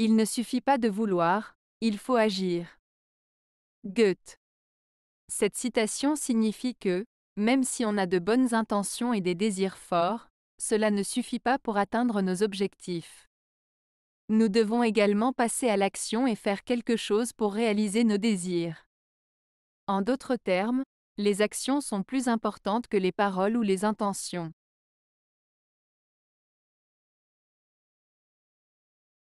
Il ne suffit pas de vouloir, il faut agir. Goethe. Cette citation signifie que, même si on a de bonnes intentions et des désirs forts, cela ne suffit pas pour atteindre nos objectifs. Nous devons également passer à l'action et faire quelque chose pour réaliser nos désirs. En d'autres termes, les actions sont plus importantes que les paroles ou les intentions.